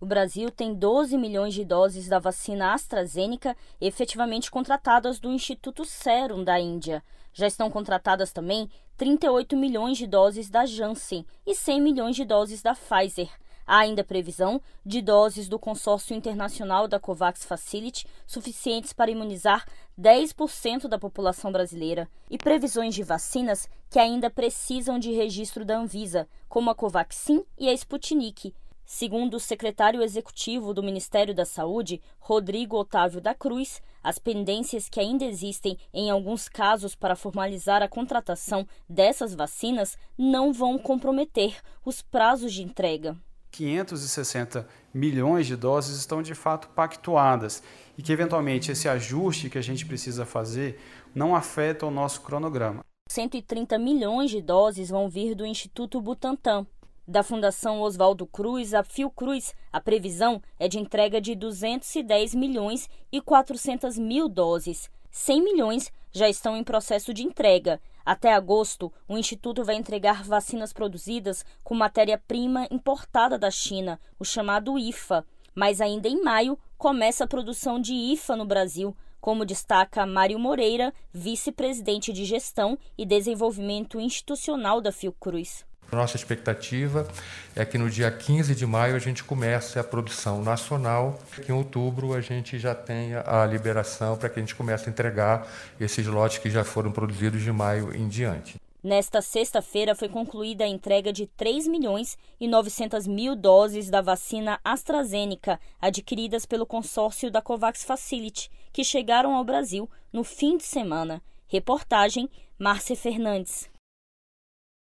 O Brasil tem 12 milhões de doses da vacina AstraZeneca efetivamente contratadas do Instituto Serum da Índia. Já estão contratadas também 38 milhões de doses da Janssen e 100 milhões de doses da Pfizer. Há ainda previsão de doses do consórcio internacional da COVAX Facility suficientes para imunizar 10% da população brasileira e previsões de vacinas que ainda precisam de registro da Anvisa, como a Covaxin e a Sputnik. Segundo o secretário executivo do Ministério da Saúde, Rodrigo Otávio da Cruz, as pendências que ainda existem em alguns casos para formalizar a contratação dessas vacinas não vão comprometer os prazos de entrega. 560 milhões de doses estão de fato pactuadas e que eventualmente esse ajuste que a gente precisa fazer não afeta o nosso cronograma. 130 milhões de doses vão vir do Instituto Butantan, da Fundação Oswaldo Cruz, a Fiocruz, a previsão é de entrega de 210 milhões e 400 mil doses. 100 milhões já estão em processo de entrega. Até agosto, o Instituto vai entregar vacinas produzidas com matéria-prima importada da China, o chamado IFA. Mas ainda em maio, começa a produção de IFA no Brasil, como destaca Mário Moreira, vice-presidente de Gestão e Desenvolvimento Institucional da Fiocruz. Nossa expectativa é que no dia 15 de maio a gente comece a produção nacional, que em outubro a gente já tenha a liberação para que a gente comece a entregar esses lotes que já foram produzidos de maio em diante. Nesta sexta-feira foi concluída a entrega de 3 milhões e 900 mil doses da vacina AstraZeneca, adquiridas pelo consórcio da COVAX Facility, que chegaram ao Brasil no fim de semana. Reportagem Márcia Fernandes.